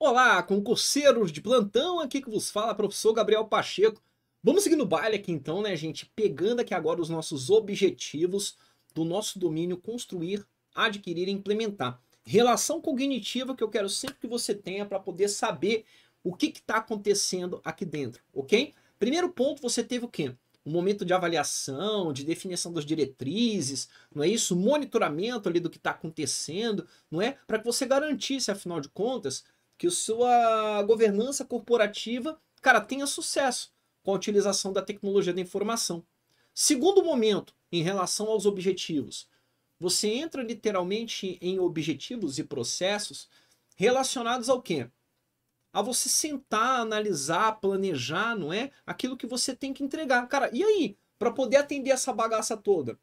Olá, concurseiros de plantão, aqui que vos fala professor Gabriel Pacheco. Vamos seguir no baile aqui então, né, gente? Pegando aqui agora os nossos objetivos do nosso domínio construir, adquirir e implementar. Relação cognitiva que eu quero sempre que você tenha para poder saber o que está acontecendo aqui dentro, ok? Primeiro ponto, você teve o quê? um momento de avaliação, de definição das diretrizes, não é isso? Monitoramento ali do que está acontecendo, não é? Para que você garantisse, afinal de contas, que a sua governança corporativa, cara, tenha sucesso com a utilização da tecnologia da informação. Segundo momento, em relação aos objetivos, você entra literalmente em objetivos e processos relacionados ao quê? a você sentar, analisar, planejar, não é? Aquilo que você tem que entregar. Cara, e aí? Para poder atender essa bagaça toda.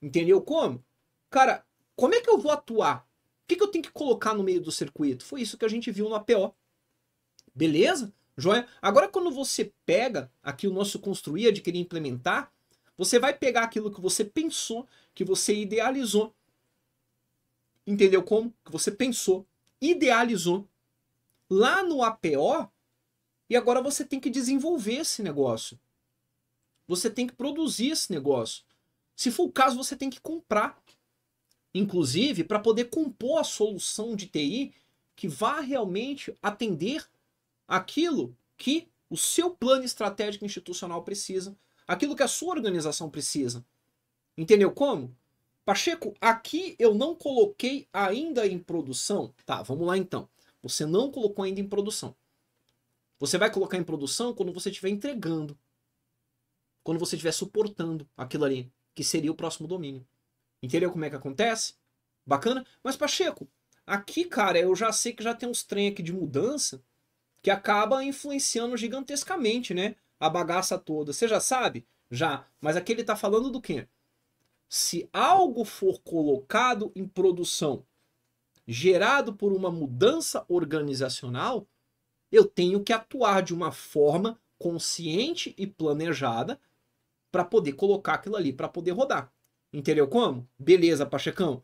Entendeu como? Cara, como é que eu vou atuar? O que, que eu tenho que colocar no meio do circuito? Foi isso que a gente viu no APO. Beleza? Joia? Agora, quando você pega aqui o nosso construir, adquirir implementar, você vai pegar aquilo que você pensou, que você idealizou. Entendeu como? Que você pensou, idealizou lá no APO e agora você tem que desenvolver esse negócio. Você tem que produzir esse negócio. Se for o caso, você tem que comprar. Inclusive, para poder compor a solução de TI que vá realmente atender aquilo que o seu plano estratégico institucional precisa, aquilo que a sua organização precisa. Entendeu como? Pacheco, aqui eu não coloquei ainda em produção. Tá, vamos lá então. Você não colocou ainda em produção. Você vai colocar em produção quando você estiver entregando. Quando você estiver suportando aquilo ali, que seria o próximo domínio. Entendeu como é que acontece? Bacana? Mas, Pacheco, aqui, cara, eu já sei que já tem uns trem aqui de mudança que acaba influenciando gigantescamente, né? A bagaça toda. Você já sabe? Já. Mas aqui ele tá falando do quê? Se algo for colocado em produção gerado por uma mudança organizacional, eu tenho que atuar de uma forma consciente e planejada para poder colocar aquilo ali, para poder rodar. Entendeu como? Beleza, Pachecão.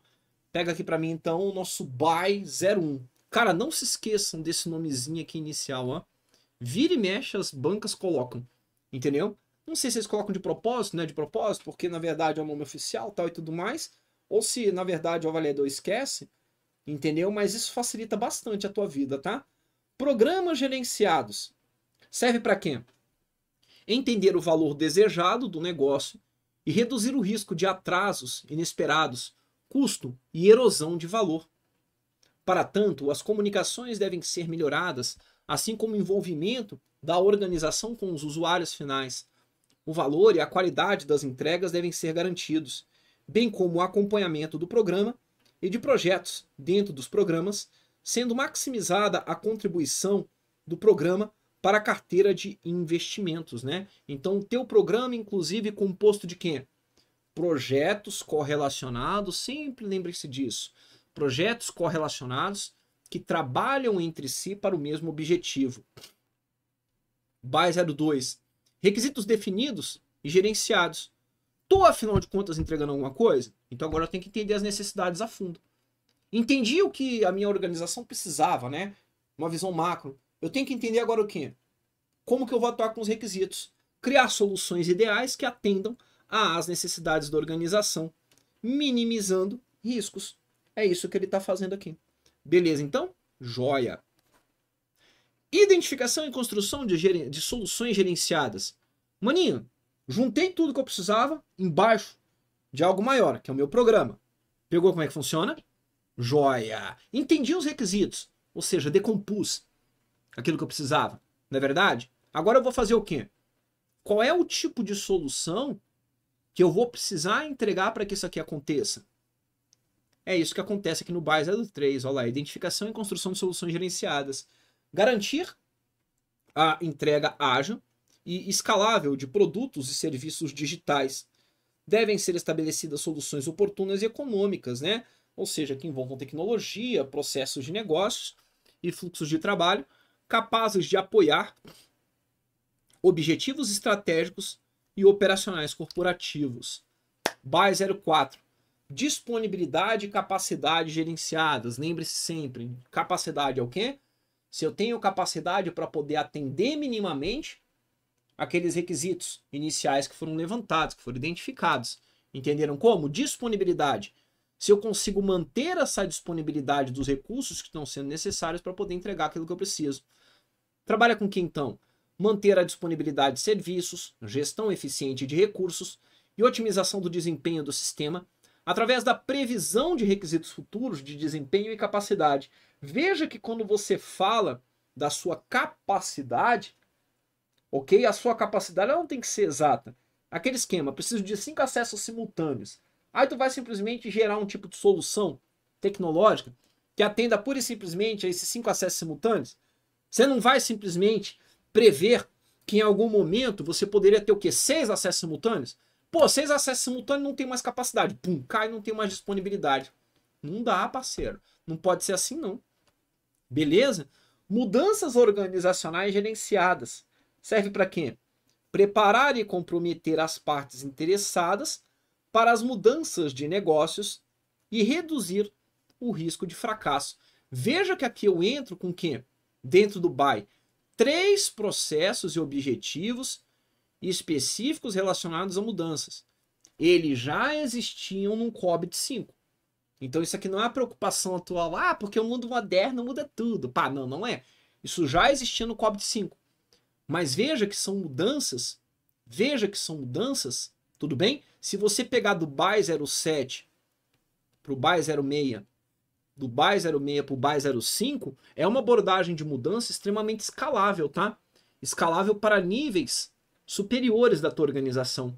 Pega aqui para mim então o nosso buy 01. Cara, não se esqueçam desse nomezinho aqui inicial, ó. Vira e mexe, as bancas colocam. Entendeu? Não sei se eles colocam de propósito, né? De propósito, porque na verdade é o nome oficial tal e tudo mais. Ou se, na verdade, o avaliador esquece entendeu? Mas isso facilita bastante a tua vida, tá? Programas gerenciados. Serve para quem? Entender o valor desejado do negócio e reduzir o risco de atrasos inesperados, custo e erosão de valor. Para tanto, as comunicações devem ser melhoradas, assim como o envolvimento da organização com os usuários finais. O valor e a qualidade das entregas devem ser garantidos, bem como o acompanhamento do programa e de projetos dentro dos programas, sendo maximizada a contribuição do programa para a carteira de investimentos, né? Então, o teu programa, inclusive, é composto de quem? Projetos correlacionados, sempre lembre-se disso. Projetos correlacionados que trabalham entre si para o mesmo objetivo. BAE 02. É Requisitos definidos e gerenciados. Tô, afinal de contas, entregando alguma coisa? Então agora eu tenho que entender as necessidades a fundo. Entendi o que a minha organização precisava, né? Uma visão macro. Eu tenho que entender agora o quê? Como que eu vou atuar com os requisitos? Criar soluções ideais que atendam às necessidades da organização, minimizando riscos. É isso que ele está fazendo aqui. Beleza, então? Joia! Identificação e construção de, de soluções gerenciadas. Maninho, juntei tudo que eu precisava embaixo de algo maior, que é o meu programa. Pegou como é que funciona? Joia! Entendi os requisitos, ou seja, decompus aquilo que eu precisava, não é verdade? Agora eu vou fazer o quê? Qual é o tipo de solução que eu vou precisar entregar para que isso aqui aconteça? É isso que acontece aqui no BAE 03, olha lá, identificação e construção de soluções gerenciadas. Garantir a entrega ágil e escalável de produtos e serviços digitais devem ser estabelecidas soluções oportunas e econômicas, né? ou seja, que envolvam tecnologia, processos de negócios e fluxos de trabalho capazes de apoiar objetivos estratégicos e operacionais corporativos. BAE 04. Disponibilidade e capacidade gerenciadas. Lembre-se sempre, capacidade é o quê? Se eu tenho capacidade para poder atender minimamente, aqueles requisitos iniciais que foram levantados, que foram identificados. Entenderam como? Disponibilidade. Se eu consigo manter essa disponibilidade dos recursos que estão sendo necessários para poder entregar aquilo que eu preciso. Trabalha com que então? Manter a disponibilidade de serviços, gestão eficiente de recursos e otimização do desempenho do sistema através da previsão de requisitos futuros de desempenho e capacidade. Veja que quando você fala da sua capacidade, ok? A sua capacidade ela não tem que ser exata. Aquele esquema, preciso de cinco acessos simultâneos. Aí tu vai simplesmente gerar um tipo de solução tecnológica que atenda pura e simplesmente a esses cinco acessos simultâneos. Você não vai simplesmente prever que em algum momento você poderia ter o quê? Seis acessos simultâneos? Pô, seis acessos simultâneos não tem mais capacidade. Pum, cai, não tem mais disponibilidade. Não dá, parceiro. Não pode ser assim, não. Beleza? Mudanças organizacionais gerenciadas serve para quê? Preparar e comprometer as partes interessadas para as mudanças de negócios e reduzir o risco de fracasso. Veja que aqui eu entro com quem? Dentro do BAI. Três processos e objetivos específicos relacionados a mudanças. Eles já existiam num COBIT 5. Então isso aqui não é uma preocupação atual, ah, porque o mundo moderno muda tudo. Pá, não, não é. Isso já existia no COBIT 5. Mas veja que são mudanças, veja que são mudanças, tudo bem? Se você pegar do by 07 para o by 06, do by 06 para o by 05, é uma abordagem de mudança extremamente escalável, tá? Escalável para níveis superiores da tua organização.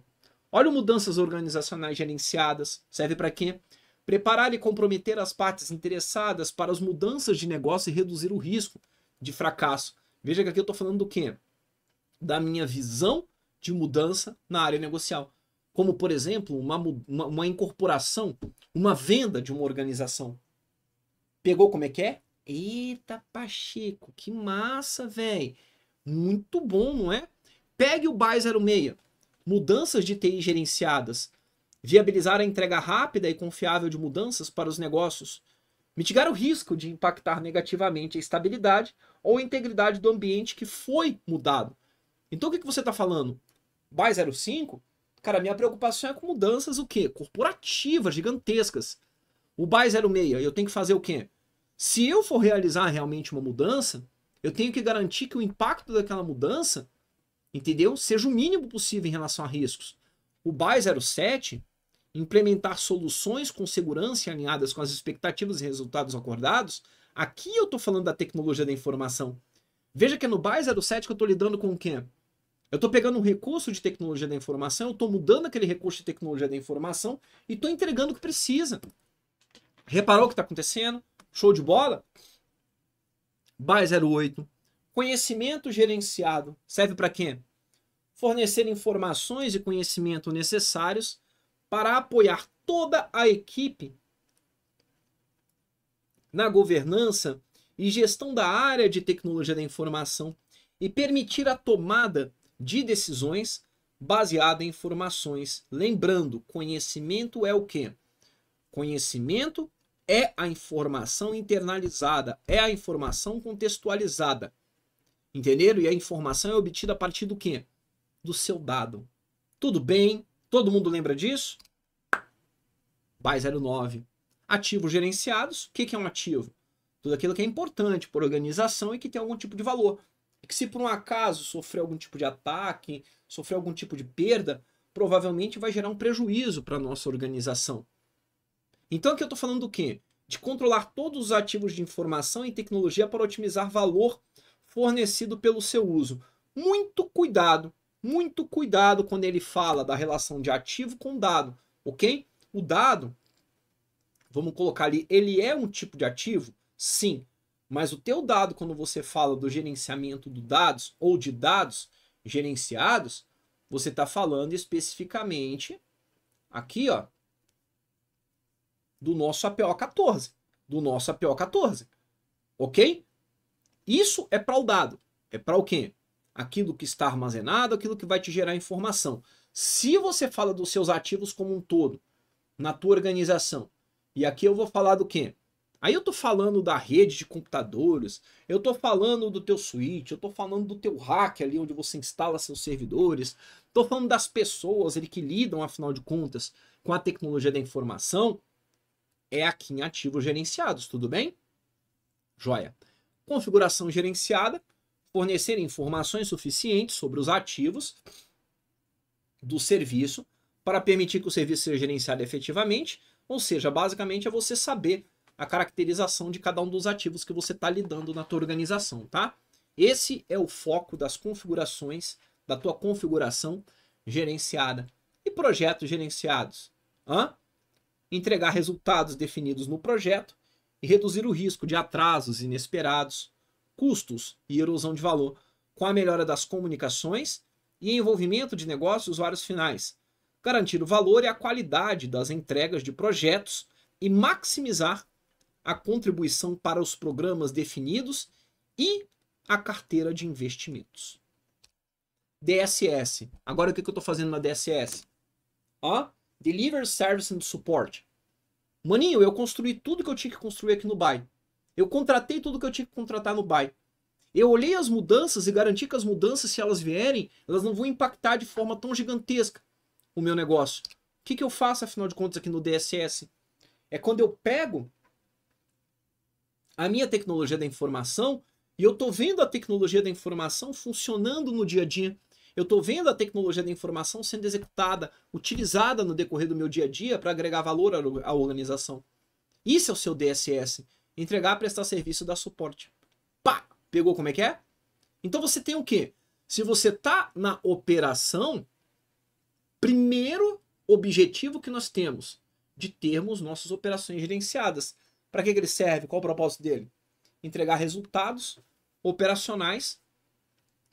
Olha mudanças organizacionais gerenciadas, serve para quê? Preparar e comprometer as partes interessadas para as mudanças de negócio e reduzir o risco de fracasso. Veja que aqui eu estou falando do quê? da minha visão de mudança na área negocial. Como, por exemplo, uma, uma, uma incorporação, uma venda de uma organização. Pegou como é que é? Eita, Pacheco, que massa, velho. Muito bom, não é? Pegue o BAI 06, mudanças de TI gerenciadas, viabilizar a entrega rápida e confiável de mudanças para os negócios, mitigar o risco de impactar negativamente a estabilidade ou a integridade do ambiente que foi mudado. Então o que, que você está falando? BAE 05? Cara, minha preocupação é com mudanças o quê? Corporativas, gigantescas. O BAE 06, eu tenho que fazer o quê? Se eu for realizar realmente uma mudança, eu tenho que garantir que o impacto daquela mudança, entendeu? Seja o mínimo possível em relação a riscos. O BAE 07, implementar soluções com segurança alinhadas com as expectativas e resultados acordados, aqui eu estou falando da tecnologia da informação. Veja que é no BAE 07 que eu estou lidando com o quê? Eu estou pegando um recurso de tecnologia da informação, eu estou mudando aquele recurso de tecnologia da informação e estou entregando o que precisa. Reparou o que está acontecendo? Show de bola? by 08. Conhecimento gerenciado serve para quê? Fornecer informações e conhecimento necessários para apoiar toda a equipe na governança e gestão da área de tecnologia da informação e permitir a tomada de decisões baseada em informações. Lembrando, conhecimento é o quê? Conhecimento é a informação internalizada, é a informação contextualizada. Entenderam? E a informação é obtida a partir do quê? Do seu dado. Tudo bem? Todo mundo lembra disso? BAI 09. Ativos gerenciados. O que é um ativo? Tudo aquilo que é importante para a organização e que tem algum tipo de valor e que se por um acaso sofrer algum tipo de ataque, sofrer algum tipo de perda, provavelmente vai gerar um prejuízo para a nossa organização. Então aqui eu estou falando do quê? De controlar todos os ativos de informação e tecnologia para otimizar valor fornecido pelo seu uso. Muito cuidado, muito cuidado quando ele fala da relação de ativo com dado, ok? O dado, vamos colocar ali, ele é um tipo de ativo? Sim. Mas o teu dado, quando você fala do gerenciamento de dados ou de dados gerenciados, você está falando especificamente aqui, ó, do nosso APO 14, do nosso APO 14, ok? Isso é para o dado, é para o quê? Aquilo que está armazenado, aquilo que vai te gerar informação. Se você fala dos seus ativos como um todo, na tua organização, e aqui eu vou falar do quê? Aí eu tô falando da rede de computadores, eu tô falando do teu switch, eu tô falando do teu hack ali onde você instala seus servidores, tô falando das pessoas ali que lidam, afinal de contas, com a tecnologia da informação. É aqui em ativos gerenciados, tudo bem? Joia. Configuração gerenciada, fornecer informações suficientes sobre os ativos do serviço para permitir que o serviço seja gerenciado efetivamente, ou seja, basicamente é você saber a caracterização de cada um dos ativos que você está lidando na tua organização, tá? Esse é o foco das configurações, da tua configuração gerenciada. E projetos gerenciados? Hã? Entregar resultados definidos no projeto e reduzir o risco de atrasos inesperados, custos e erosão de valor com a melhora das comunicações e envolvimento de negócios vários usuários finais, garantir o valor e a qualidade das entregas de projetos e maximizar a contribuição para os programas definidos e a carteira de investimentos. DSS. Agora o que, que eu estou fazendo na DSS? Ó, Deliver Service and Support. Maninho, eu construí tudo que eu tinha que construir aqui no BAI. Eu contratei tudo que eu tinha que contratar no BAI. Eu olhei as mudanças e garanti que as mudanças, se elas vierem, elas não vão impactar de forma tão gigantesca o meu negócio. O que, que eu faço, afinal de contas, aqui no DSS? É quando eu pego a minha tecnologia da informação e eu estou vendo a tecnologia da informação funcionando no dia a dia. Eu estou vendo a tecnologia da informação sendo executada, utilizada no decorrer do meu dia a dia para agregar valor à organização. Isso é o seu DSS. Entregar, prestar serviço e dar suporte. Pá! Pegou como é que é? Então você tem o quê? Se você está na operação, primeiro objetivo que nós temos de termos nossas operações gerenciadas. Para que, que ele serve? Qual o propósito dele? Entregar resultados operacionais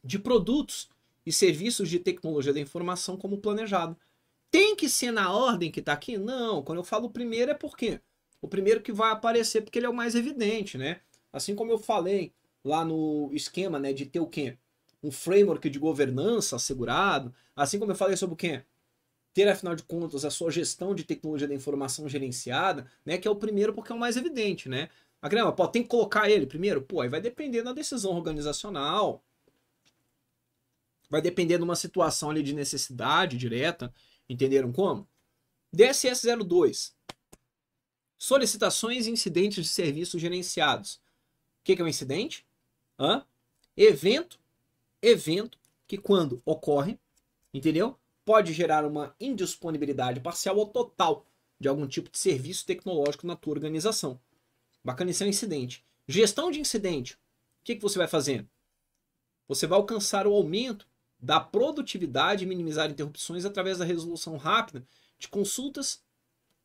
de produtos e serviços de tecnologia da informação como planejado. Tem que ser na ordem que está aqui? Não. Quando eu falo primeiro é porque o primeiro que vai aparecer, porque ele é o mais evidente, né? Assim como eu falei lá no esquema, né, de ter o quê? Um framework de governança assegurado, assim como eu falei sobre o quê? ter, afinal de contas, a sua gestão de tecnologia da informação gerenciada, né? Que é o primeiro porque é o mais evidente, né? A grama, pô, tem que colocar ele primeiro? Pô, aí vai depender da decisão organizacional. Vai depender de uma situação ali de necessidade direta. Entenderam como? DSS-02. Solicitações e incidentes de serviços gerenciados. O que, que é um incidente? Hã? Evento. Evento que quando ocorre, entendeu? pode gerar uma indisponibilidade parcial ou total de algum tipo de serviço tecnológico na tua organização. Bacana, esse é um incidente. Gestão de incidente. O que, que você vai fazendo? Você vai alcançar o aumento da produtividade e minimizar interrupções através da resolução rápida de consultas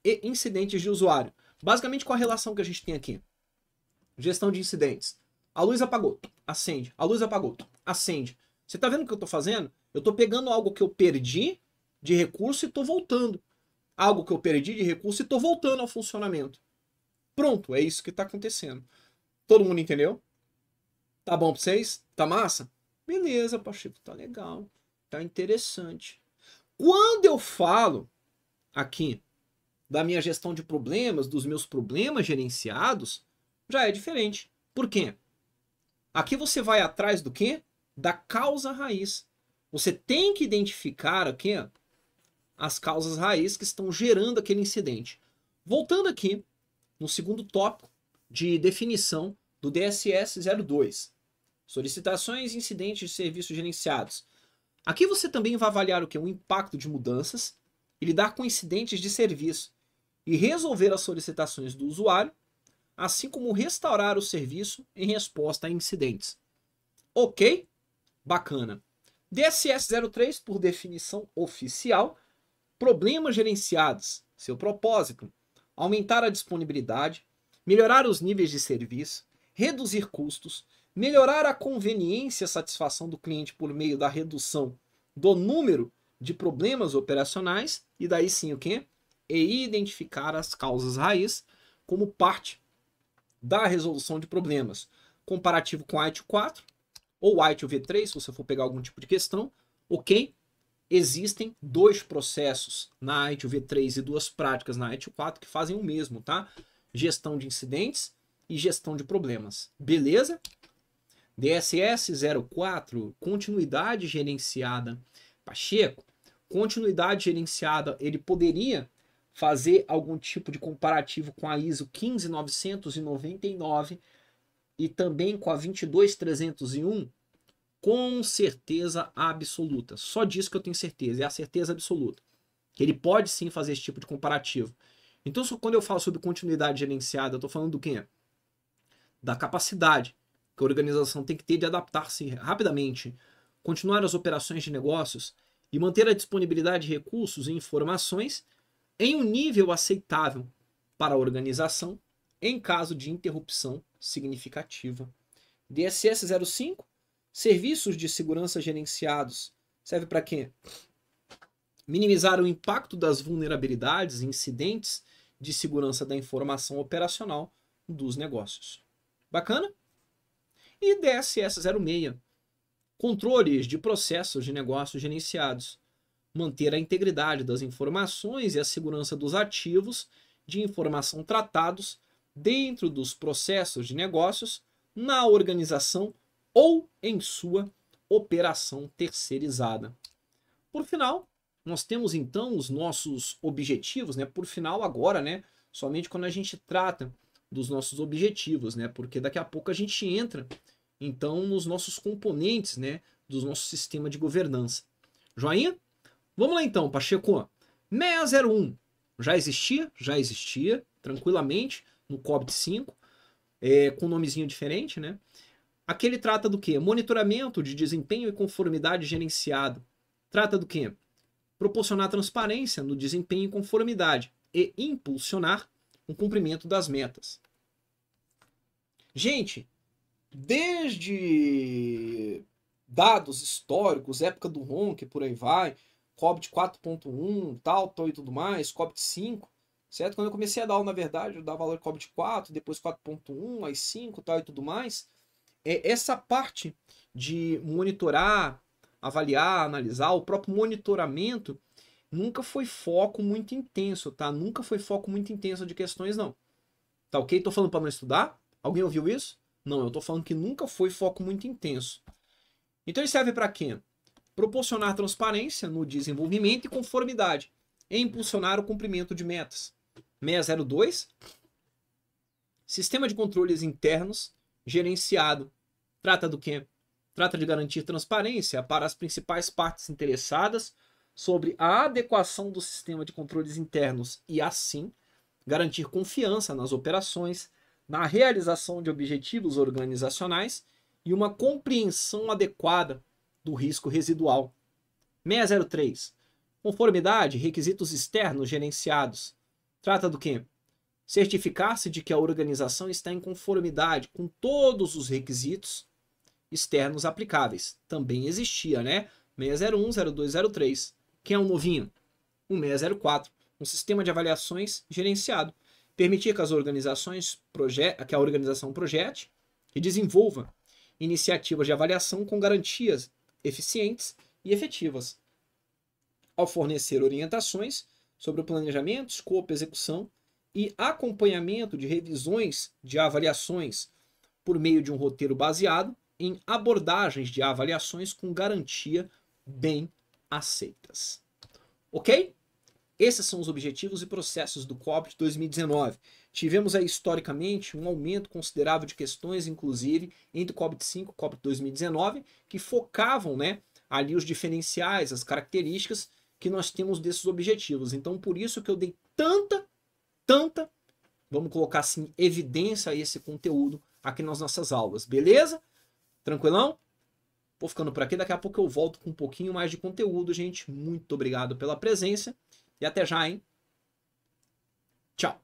e incidentes de usuário. Basicamente, qual a relação que a gente tem aqui? Gestão de incidentes. A luz apagou, acende. A luz apagou, acende. Você está vendo o que eu estou fazendo? Eu estou pegando algo que eu perdi de recurso e estou voltando. Algo que eu perdi de recurso e estou voltando ao funcionamento. Pronto, é isso que está acontecendo. Todo mundo entendeu? Tá bom para vocês? Tá massa? Beleza, Pacheco, tá legal. Tá interessante. Quando eu falo aqui da minha gestão de problemas, dos meus problemas gerenciados, já é diferente. Por quê? Aqui você vai atrás do quê? Da causa raiz. Você tem que identificar aqui as causas raiz que estão gerando aquele incidente. Voltando aqui no segundo tópico de definição do DSS 02, solicitações e incidentes de serviços gerenciados. Aqui você também vai avaliar o que? O impacto de mudanças e lidar com incidentes de serviço e resolver as solicitações do usuário, assim como restaurar o serviço em resposta a incidentes. Ok? Bacana. DSS-03, por definição oficial, problemas gerenciados. Seu propósito: aumentar a disponibilidade, melhorar os níveis de serviço, reduzir custos, melhorar a conveniência e satisfação do cliente por meio da redução do número de problemas operacionais e daí sim o quê? E identificar as causas raiz como parte da resolução de problemas. Comparativo com a IT4, ou white ou v3, se você for pegar algum tipo de questão, ok? Existem dois processos na ITU V3 e duas práticas na ITU 4 que fazem o mesmo, tá? Gestão de incidentes e gestão de problemas. Beleza? DSS 04, continuidade gerenciada. Pacheco, continuidade gerenciada, ele poderia fazer algum tipo de comparativo com a ISO 15999, e também com a 22301, com certeza absoluta. Só disso que eu tenho certeza, é a certeza absoluta. Que ele pode sim fazer esse tipo de comparativo. Então, quando eu falo sobre continuidade gerenciada, eu estou falando do quê? Da capacidade que a organização tem que ter de adaptar-se rapidamente, continuar as operações de negócios e manter a disponibilidade de recursos e informações em um nível aceitável para a organização em caso de interrupção significativa. DSS 05, serviços de segurança gerenciados, serve para quê? Minimizar o impacto das vulnerabilidades e incidentes de segurança da informação operacional dos negócios. Bacana? E DSS 06, controles de processos de negócios gerenciados. Manter a integridade das informações e a segurança dos ativos de informação tratados dentro dos processos de negócios, na organização ou em sua operação terceirizada. Por final, nós temos então os nossos objetivos, né? Por final agora, né? Somente quando a gente trata dos nossos objetivos, né? Porque daqui a pouco a gente entra então nos nossos componentes, né, do nosso sistema de governança. Joinha? Vamos lá então, Pacheco. 601 já existia? Já existia, tranquilamente um COBIT 5, é, com um nomezinho diferente, né? Aqui ele trata do que? Monitoramento de desempenho e conformidade gerenciado. Trata do que? Proporcionar transparência no desempenho e conformidade e impulsionar o cumprimento das metas. Gente, desde dados históricos, época do RONC, por aí vai, COBIT 4.1, tal, tal e tudo mais, COBIT 5, certo? Quando eu comecei a dar aula, na verdade, eu dava aula de COBIT 4, depois 4.1, aí 5 tal, e tudo mais. É essa parte de monitorar, avaliar, analisar, o próprio monitoramento nunca foi foco muito intenso, tá? Nunca foi foco muito intenso de questões, não. Tá ok? Tô falando para não estudar? Alguém ouviu isso? Não, eu tô falando que nunca foi foco muito intenso. Então ele serve para quê? Proporcionar transparência no desenvolvimento e conformidade, e impulsionar o cumprimento de metas. 602. Sistema de controles internos gerenciado. Trata do quê? Trata de garantir transparência para as principais partes interessadas sobre a adequação do sistema de controles internos e, assim, garantir confiança nas operações, na realização de objetivos organizacionais e uma compreensão adequada do risco residual. 603. Conformidade, requisitos externos gerenciados. Trata do quê? Certificar-se de que a organização está em conformidade com todos os requisitos externos aplicáveis. Também existia, né? 601, 0203. Quem é o um novinho? 1604. Um sistema de avaliações gerenciado. Permitir que as organizações que a organização projete e desenvolva iniciativas de avaliação com garantias eficientes e efetivas. Ao fornecer orientações sobre o planejamento, escopo, execução e acompanhamento de revisões de avaliações por meio de um roteiro baseado em abordagens de avaliações com garantia bem aceitas. Ok? Esses são os objetivos e processos do COP 2019. Tivemos aí historicamente um aumento considerável de questões, inclusive entre o COP 5 e o COP 2019, que focavam né, ali os diferenciais, as características que nós temos desses objetivos. Então, por isso que eu dei tanta, tanta, vamos colocar assim, evidência a esse conteúdo aqui nas nossas aulas, beleza? Tranquilão? Vou ficando por aqui, daqui a pouco eu volto com um pouquinho mais de conteúdo, gente. Muito obrigado pela presença e até já, hein? Tchau!